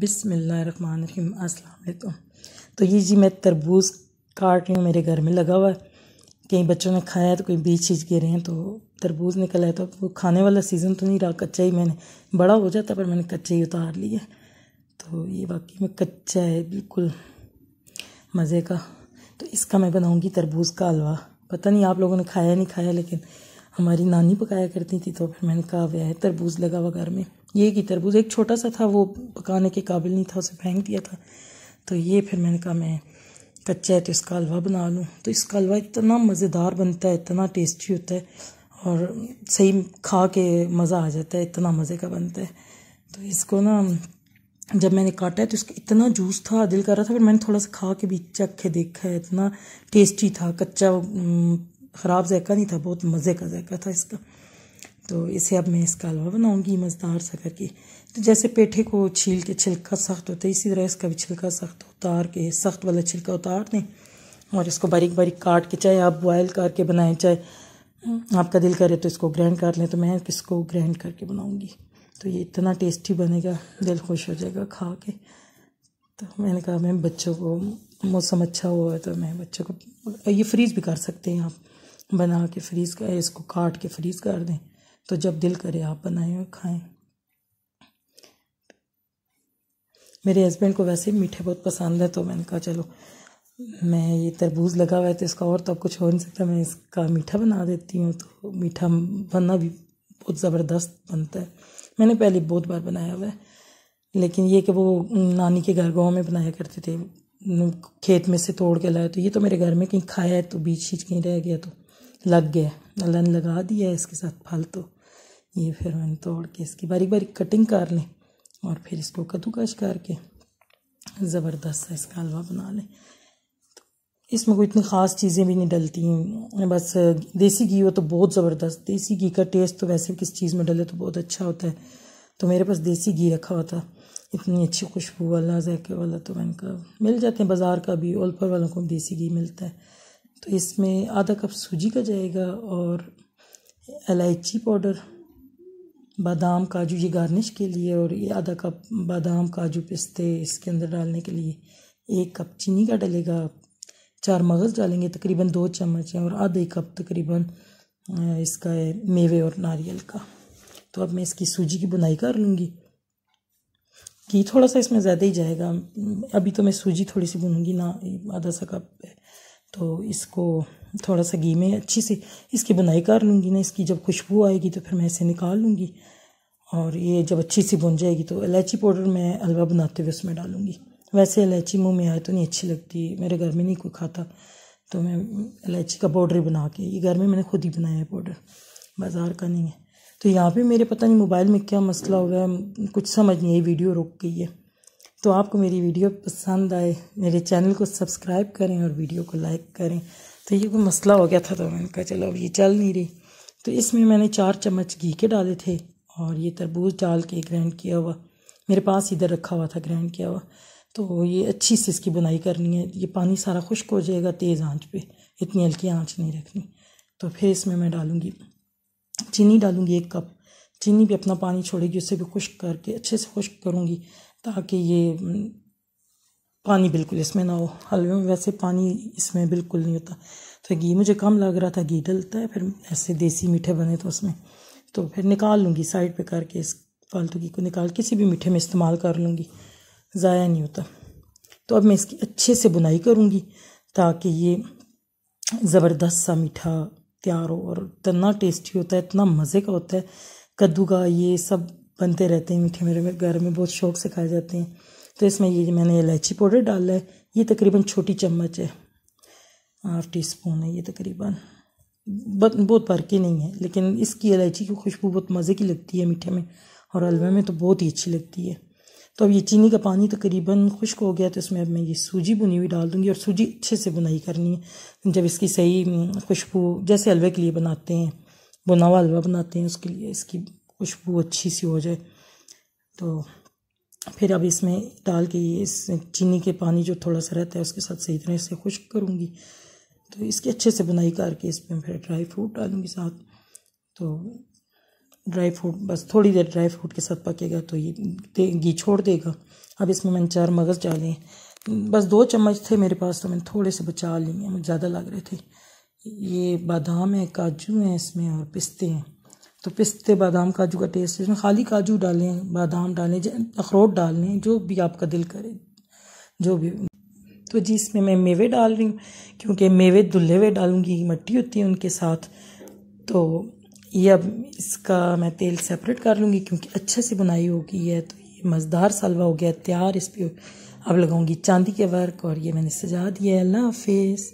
बिसमीम असलकुम तो ये जी मैं तरबूज काट रही हूँ मेरे घर में लगा हुआ है कहीं बच्चों ने खाया है तो कोई बीज छीज रहे हैं तो तरबूज निकला है तो वो खाने वाला सीज़न तो नहीं रहा कच्चा ही मैंने बड़ा हो जाता पर मैंने कच्चा ही उतार लिया तो ये बाकी में कच्चा है बिल्कुल मज़े का तो इसका मैं बनाऊँगी तरबूज का हलवा पता नहीं आप लोगों ने खाया नहीं खाया लेकिन हमारी नानी पकाया करती थी तो फिर मैंने कहा वह है तरबूज लगा हुआ घर में ये कि तरबूज एक छोटा सा था वो पकाने के काबिल नहीं था उसे फेंक दिया था तो ये फिर मैंने कहा मैं कच्चा है तो इसका हलवा बना लूँ तो इसका हलवा इतना मज़ेदार बनता है इतना टेस्टी होता है और सही खा के मज़ा आ जाता है इतना मज़े का बनता है तो इसको ना जब मैंने काटा है तो इसका इतना जूस था दिल कर रहा था फिर मैंने थोड़ा सा खा के भी चख के देखा है इतना टेस्टी था कच्चा ख़राब जायका नहीं था बहुत मज़े का जायका था इसका तो इसे अब मैं इसका हलवा बनाऊँगी मज़ेदार सा करके तो जैसे पेठे को छील के छिलका सख्त होता है इसी तरह इसका भी छिलका सख्त उतार के सख्त वाला छिलका उतार दें और इसको बारीक बारीक काट के चाहे आप बॉयल करके बनाएं चाहे आपका दिल करे तो इसको ग्राइंड कर लें तो मैं इसको ग्राइंड करके बनाऊँगी तो ये इतना टेस्टी बनेगा दिल खुश हो जाएगा खा के तो मैंने कहा मैं बच्चों को मौसम अच्छा हुआ है तो मैं बच्चों को ये फ्रीज भी कर सकते हैं आप बना के फ्रीज़ कर इसको काट के फ्रीज़ कर दें तो जब दिल करे आप बनाएं और खाएं मेरे हस्बैंड को वैसे ही मीठे बहुत पसंद है तो मैंने कहा चलो मैं ये तरबूज लगा हुआ है तो इसका और तो कुछ हो नहीं सकता मैं इसका मीठा बना देती हूँ तो मीठा बनना भी बहुत ज़बरदस्त बनता है मैंने पहले बहुत बार बनाया हुआ है लेकिन ये कि वो नानी के घर गाँव में बनाया करते थे खेत में से तोड़ के लाए तो ये तो मेरे घर में कहीं खाया है तो बीच शीच कहीं रह गया तो लग गया लन लगा दिया है इसके साथ फालतू ये फिर मैंने तोड़ के इसकी बारीक बारीक कटिंग कर लें और फिर इसको कद्दूकश करके ज़बरदस्त सा इसका हलवा बना लें तो इसमें कोई इतनी ख़ास चीज़ें भी नहीं डलती हैं बस देसी घी हो तो बहुत ज़बरदस्त देसी घी का टेस्ट तो वैसे किस चीज़ में डले तो बहुत अच्छा होता है तो मेरे पास देसी घी रखा हुआ था इतनी अच्छी खुशबू वाला जैके वाला तो मैंने कहा मिल जाते हैं बाज़ार का भी ओलपर वालों को देसी घी मिलता है तो इसमें आधा कप सूजी का जाएगा और इलायची पाउडर बादाम काजू ये गार्निश के लिए और ये आधा कप बादाम काजू पिस्ते इसके अंदर डालने के लिए एक कप चीनी का डलेगा चार मगज़ डालेंगे तकरीबन दो चम्मच और आधे कप तकरीबन इसका है मेवे और नारियल का तो अब मैं इसकी सूजी की बुनाई कर लूँगी घी थोड़ा सा इसमें ज़्यादा ही जाएगा अभी तो मैं सूजी थोड़ी सी बुनूँगी ना आधा सा कप तो इसको थोड़ा सा घी में अच्छी से इसकी बुनाई कर लूँगी ना इसकी जब खुशबू आएगी तो फिर मैं इसे निकाल लूँगी और ये जब अच्छी सी बुन जाएगी तो इलायची पाउडर मैं हलवा बनाते हुए उसमें डालूँगी वैसे इलायची मुँह में आए तो नहीं अच्छी लगती मेरे घर में नहीं कोई खाता तो मैं इलायची का पाउडर ही बना के ये घर में मैंने खुद ही बनाया है पाउडर बाज़ार का नहीं है तो यहाँ पे मेरे पता नहीं मोबाइल में क्या मसला हो गया कुछ समझ नहीं आई वीडियो रुक गई है तो आपको मेरी वीडियो पसंद आए मेरे चैनल को सब्सक्राइब करें और वीडियो को लाइक करें तो ये कोई मसला हो गया था तो मैंने कहा चलो अब ये चल नहीं रही तो इसमें मैंने चार चम्मच घी के डाले थे और ये तरबूज डाल के ग्राइंड किया हुआ मेरे पास इधर रखा हुआ था ग्राइंड किया हुआ तो ये अच्छी से इसकी बुनाई करनी है ये पानी सारा खुश्क हो जाएगा तेज़ आँच पर इतनी हल्की आँच नहीं रखनी तो फिर इसमें मैं डालूँगी चीनी डालूँगी एक कप चीनी भी अपना पानी छोड़ेगी उससे भी खुश्क करके अच्छे से खुश्क करूँगी ताकि ये पानी बिल्कुल इसमें ना हो हलवे में वैसे पानी इसमें बिल्कुल नहीं होता तो घी मुझे कम लग रहा था घी डलता है फिर ऐसे देसी मीठे बने तो उसमें तो फिर निकाल लूँगी साइड पे करके इस फालतू घी को निकाल किसी भी मीठे में इस्तेमाल कर लूँगी ज़ाया नहीं होता तो अब मैं इसकी अच्छे से बुनाई करूँगी ताकि ये ज़बरदस्त सा मीठा तैयार हो और इतना टेस्टी होता है इतना मज़े का होता है कद्दू का ये सब बनते रहते हैं मीठे मेरे घर में बहुत शौक से खाए जाते हैं तो इसमें ये मैंने इलायची पाउडर डाला है ये तकरीबन छोटी चम्मच है हाफ टी स्पून है ये तकरीबन बहुत भर नहीं है लेकिन इसकी इलायची की खुशबू बहुत मज़े की लगती है मीठे में और हलवे में तो बहुत ही अच्छी लगती है तो अब ये चीनी का पानी तकरीबन खुश्क हो गया तो इसमें अब मैं ये सूजी बुनी हुई डाल दूँगी और सूजी अच्छे से बुनाई करनी है जब इसकी सही खुशबू जैसे हलवे के लिए बनाते हैं बुना हुआ हलवा बनाते हैं उसके लिए इसकी खुशबू अच्छी सी हो जाए तो फिर अब इसमें डाल के ये इस चीनी के पानी जो थोड़ा सा रहता है उसके साथ सही तरह से खुश्क करूँगी तो इसकी अच्छे से बनाई करके इसमें फिर ड्राई फ्रूट डालूँगी साथ तो ड्राई फ्रूट बस थोड़ी देर ड्राई फ्रूट के साथ पकेगा तो ये घी छोड़ देगा अब इसमें मैंने चार मगज़ डाले बस दो चम्मच थे मेरे पास तो मैंने थोड़े से बचा लिए मुझे ज़्यादा लग रहे थे ये बादाम है काजू हैं इसमें और पिस्ते हैं तो पिस्ते बादाम काजू का टेस्ट इसमें खाली काजू डालें बादाम डालें अखरोट डाल लें जो भी आपका दिल करे जो भी तो जी इसमें मैं मेवे डाल रही हूँ क्योंकि मेवे दुल्हे हुए डालूँगी मट्टी होती है उनके साथ तो ये अब इसका मैं तेल सेपरेट कर लूँगी क्योंकि अच्छे से बुनाई होगी है तो ये मज़ेदार सलवा हो गया तैयार इस पर अब लगाऊँगी चांदी के वर्क और ये मैंने सजा दिया है अल्लाह हाफिज़